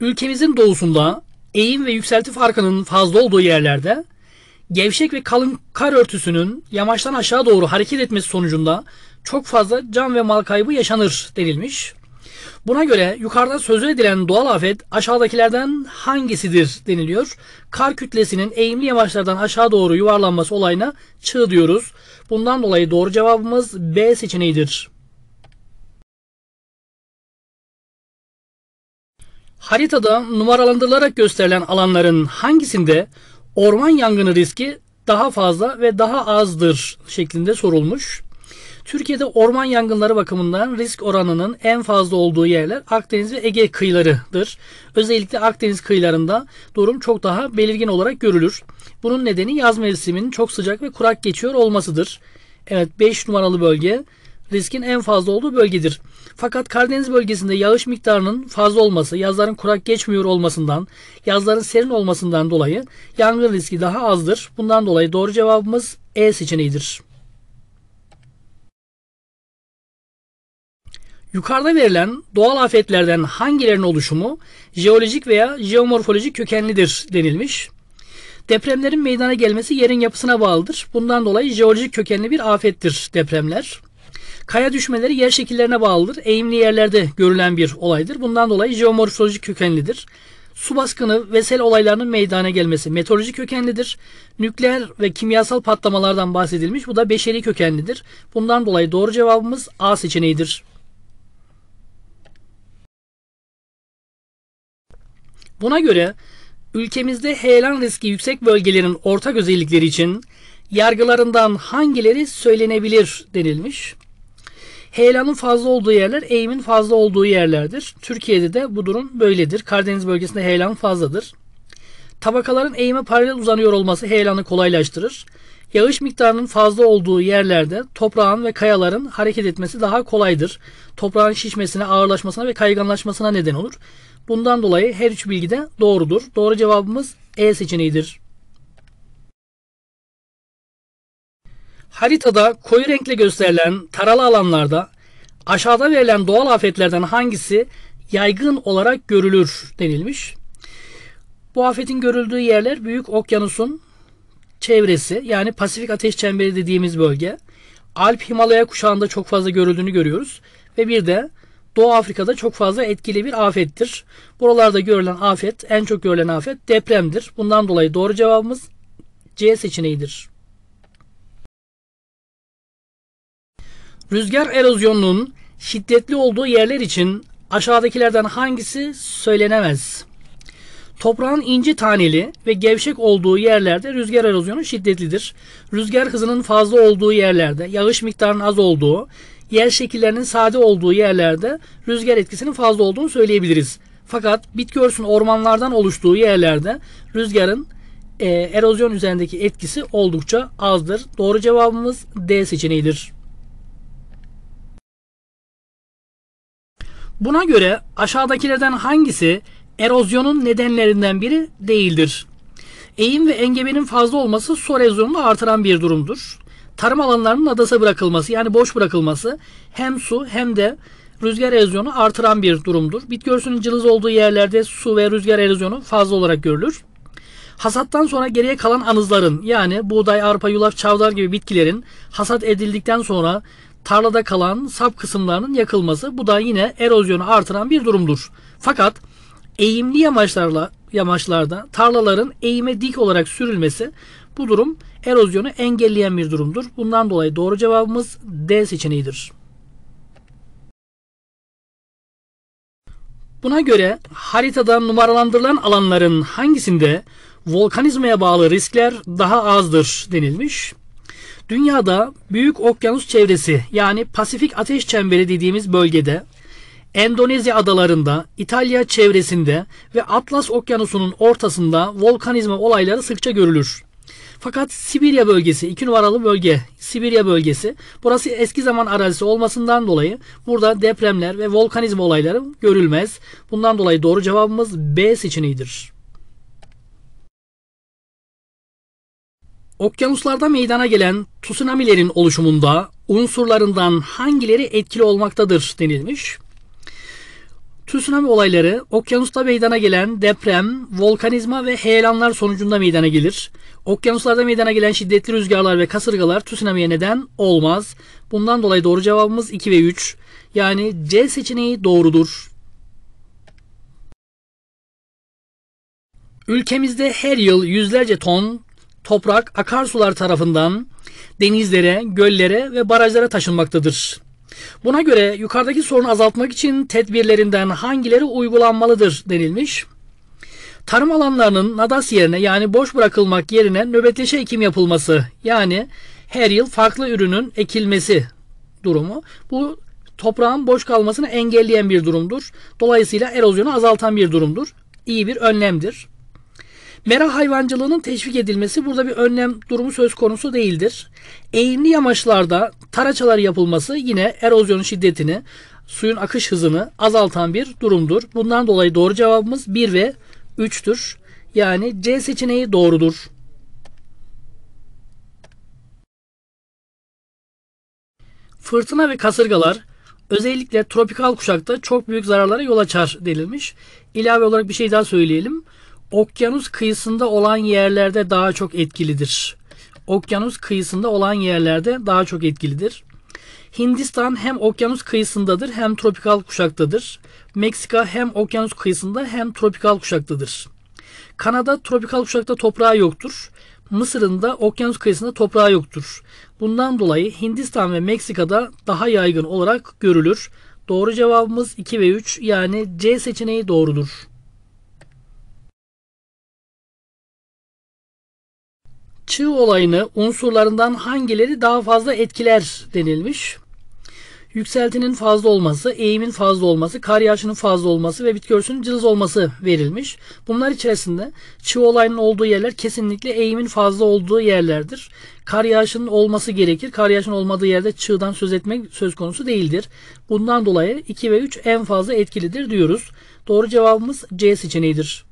Ülkemizin doğusunda eğim ve yükselti farkının fazla olduğu yerlerde gevşek ve kalın kar örtüsünün yamaçtan aşağı doğru hareket etmesi sonucunda çok fazla can ve mal kaybı yaşanır denilmiş. Buna göre yukarıda sözü edilen doğal afet aşağıdakilerden hangisidir deniliyor. Kar kütlesinin eğimli yamaçlardan aşağı doğru yuvarlanması olayına çığ diyoruz. Bundan dolayı doğru cevabımız B seçeneğidir. haritada numaralandırılarak gösterilen alanların hangisinde orman yangını riski daha fazla ve daha azdır şeklinde sorulmuş. Türkiye'de orman yangınları bakımından risk oranının en fazla olduğu yerler Akdeniz ve Ege kıyılarıdır. Özellikle Akdeniz kıyılarında durum çok daha belirgin olarak görülür. Bunun nedeni yaz mevsiminin çok sıcak ve kurak geçiyor olmasıdır. Evet 5 numaralı bölge riskin en fazla olduğu bölgedir. Fakat Karadeniz bölgesinde yağış miktarının fazla olması, yazların kurak geçmiyor olmasından, yazların serin olmasından dolayı yangın riski daha azdır. Bundan dolayı doğru cevabımız E seçeneğidir. Yukarıda verilen doğal afetlerden hangilerinin oluşumu jeolojik veya jeomorfolojik kökenlidir denilmiş. Depremlerin meydana gelmesi yerin yapısına bağlıdır. Bundan dolayı jeolojik kökenli bir afettir depremler. Kaya düşmeleri yer şekillerine bağlıdır. Eğimli yerlerde görülen bir olaydır. Bundan dolayı jeomorfolojik kökenlidir. Su baskını ve sel olaylarının meydana gelmesi meteoroloji kökenlidir. Nükleer ve kimyasal patlamalardan bahsedilmiş. Bu da beşeri kökenlidir. Bundan dolayı doğru cevabımız A seçeneğidir. Buna göre ülkemizde heyelan riski yüksek bölgelerin ortak özellikleri için yargılarından hangileri söylenebilir denilmiş. Heyelanın fazla olduğu yerler eğimin fazla olduğu yerlerdir. Türkiye'de de bu durum böyledir. Karadeniz bölgesinde heyelan fazladır. Tabakaların eğime paralel uzanıyor olması heyelanı kolaylaştırır. Yağış miktarının fazla olduğu yerlerde toprağın ve kayaların hareket etmesi daha kolaydır. Toprağın şişmesine, ağırlaşmasına ve kayganlaşmasına neden olur. Bundan dolayı her üç bilgi de doğrudur. Doğru cevabımız E seçeneğidir. Haritada koyu renkle gösterilen taralı alanlarda aşağıda verilen doğal afetlerden hangisi yaygın olarak görülür denilmiş. Bu afetin görüldüğü yerler Büyük Okyanus'un çevresi yani Pasifik Ateş Çemberi dediğimiz bölge. Alp Himalaya kuşağında çok fazla görüldüğünü görüyoruz. Ve bir de Doğu Afrika'da çok fazla etkili bir afettir. Buralarda görülen afet, en çok görülen afet depremdir. Bundan dolayı doğru cevabımız C seçeneğidir. Rüzgar erozyonunun şiddetli olduğu yerler için aşağıdakilerden hangisi söylenemez? Toprağın ince taneli ve gevşek olduğu yerlerde rüzgar erozyonu şiddetlidir. Rüzgar hızının fazla olduğu yerlerde, yağış miktarının az olduğu, yer şekillerinin sade olduğu yerlerde rüzgar etkisinin fazla olduğunu söyleyebiliriz. Fakat bitki örtüsünün ormanlardan oluştuğu yerlerde rüzgarın e, erozyon üzerindeki etkisi oldukça azdır. Doğru cevabımız D seçeneğidir. Buna göre aşağıdakilerden hangisi erozyonun nedenlerinden biri değildir? Eğim ve engebenin fazla olması su erozyonunu artıran bir durumdur. Tarım alanlarının adasa bırakılması yani boş bırakılması hem su hem de rüzgar erozyonu artıran bir durumdur. Bitki örtüsünün cılız olduğu yerlerde su ve rüzgar erozyonu fazla olarak görülür. Hasattan sonra geriye kalan anızların yani buğday, arpa, yulaf, çavdar gibi bitkilerin hasat edildikten sonra tarlada kalan sap kısımlarının yakılması. Bu da yine erozyonu artıran bir durumdur. Fakat eğimli yamaçlarla yamaçlarda tarlaların eğime dik olarak sürülmesi bu durum erozyonu engelleyen bir durumdur. Bundan dolayı doğru cevabımız D seçeneğidir. Buna göre haritada numaralandırılan alanların hangisinde volkanizmaya bağlı riskler daha azdır denilmiş. Dünyada Büyük Okyanus çevresi yani Pasifik Ateş Çemberi dediğimiz bölgede Endonezya adalarında, İtalya çevresinde ve Atlas Okyanusu'nun ortasında volkanizma olayları sıkça görülür. Fakat Sibirya bölgesi, iki numaralı bölge, Sibirya bölgesi, burası eski zaman arazisi olmasından dolayı burada depremler ve volkanizma olayları görülmez. Bundan dolayı doğru cevabımız B seçeneğidir. Okyanuslarda meydana gelen tsunamilerin oluşumunda unsurlarından hangileri etkili olmaktadır denilmiş. Tsunami olayları okyanusta meydana gelen deprem, volkanizma ve heyelanlar sonucunda meydana gelir. Okyanuslarda meydana gelen şiddetli rüzgarlar ve kasırgalar tsunamiye neden olmaz. Bundan dolayı doğru cevabımız 2 ve 3. Yani C seçeneği doğrudur. Ülkemizde her yıl yüzlerce ton toprak akarsular tarafından denizlere, göllere ve barajlara taşınmaktadır. Buna göre yukarıdaki sorunu azaltmak için tedbirlerinden hangileri uygulanmalıdır denilmiş. Tarım alanlarının nadas yerine yani boş bırakılmak yerine nöbetleşe ekim yapılması yani her yıl farklı ürünün ekilmesi durumu. Bu toprağın boş kalmasını engelleyen bir durumdur. Dolayısıyla erozyonu azaltan bir durumdur. İyi bir önlemdir. Mera hayvancılığının teşvik edilmesi burada bir önlem durumu söz konusu değildir. Eğimli yamaçlarda taraçalar yapılması yine erozyonun şiddetini, suyun akış hızını azaltan bir durumdur. Bundan dolayı doğru cevabımız 1 ve 3'tür. Yani C seçeneği doğrudur. Fırtına ve kasırgalar özellikle tropikal kuşakta çok büyük zararlara yol açar denilmiş. İlave olarak bir şey daha söyleyelim okyanus kıyısında olan yerlerde daha çok etkilidir. Okyanus kıyısında olan yerlerde daha çok etkilidir. Hindistan hem okyanus kıyısındadır hem tropikal kuşaktadır. Meksika hem okyanus kıyısında hem tropikal kuşaktadır. Kanada tropikal kuşakta toprağı yoktur. Mısır'ın da okyanus kıyısında toprağı yoktur. Bundan dolayı Hindistan ve Meksika'da daha yaygın olarak görülür. Doğru cevabımız 2 ve 3 yani C seçeneği doğrudur. çığ olayını unsurlarından hangileri daha fazla etkiler denilmiş. Yükseltinin fazla olması, eğimin fazla olması, kar yağışının fazla olması ve bitki örtüsünün cılız olması verilmiş. Bunlar içerisinde çığ olayının olduğu yerler kesinlikle eğimin fazla olduğu yerlerdir. Kar yağışının olması gerekir. Kar yağışının olmadığı yerde çığdan söz etmek söz konusu değildir. Bundan dolayı 2 ve 3 en fazla etkilidir diyoruz. Doğru cevabımız C seçeneğidir.